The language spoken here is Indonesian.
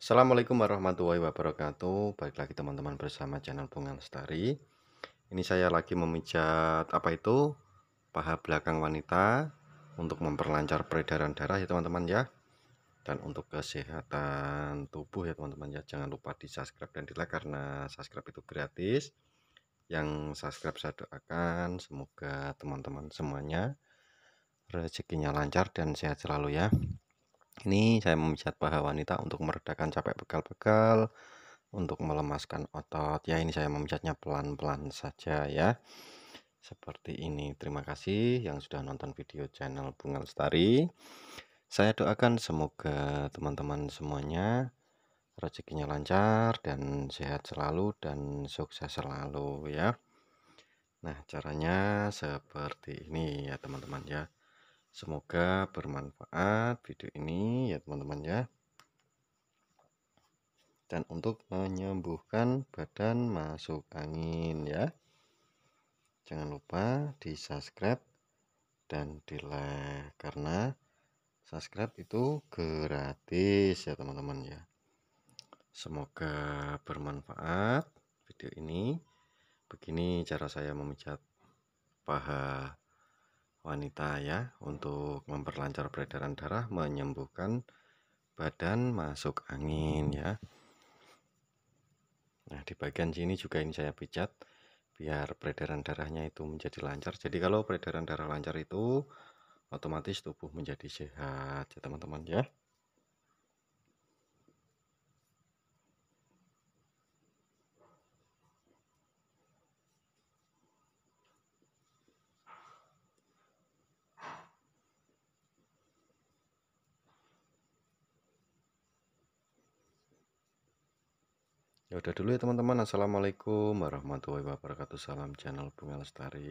Assalamualaikum warahmatullahi wabarakatuh Balik lagi teman-teman bersama channel Bunga Lestari Ini saya lagi memijat apa itu Paha belakang wanita Untuk memperlancar peredaran darah ya teman-teman ya Dan untuk kesehatan tubuh ya teman-teman ya Jangan lupa di subscribe dan di like karena subscribe itu gratis Yang subscribe saya doakan Semoga teman-teman semuanya Rezekinya lancar dan sehat selalu ya ini saya memijat paha wanita untuk meredakan capek bekal-bekal, untuk melemaskan otot. Ya, ini saya memijatnya pelan-pelan saja ya. Seperti ini. Terima kasih yang sudah nonton video channel Bunga Lestari. Saya doakan semoga teman-teman semuanya rezekinya lancar dan sehat selalu dan sukses selalu ya. Nah, caranya seperti ini ya teman-teman ya. Semoga bermanfaat video ini ya teman-teman ya. Dan untuk menyembuhkan badan masuk angin ya. Jangan lupa di subscribe dan di like karena subscribe itu gratis ya teman-teman ya. Semoga bermanfaat video ini. Begini cara saya memijat paha wanita ya untuk memperlancar peredaran darah menyembuhkan badan masuk angin ya nah di bagian sini juga ini saya pijat biar peredaran darahnya itu menjadi lancar jadi kalau peredaran darah lancar itu otomatis tubuh menjadi sehat ya teman-teman ya Ya udah dulu ya teman-teman. Assalamualaikum warahmatullahi wabarakatuh. Salam channel Bunga Lestari.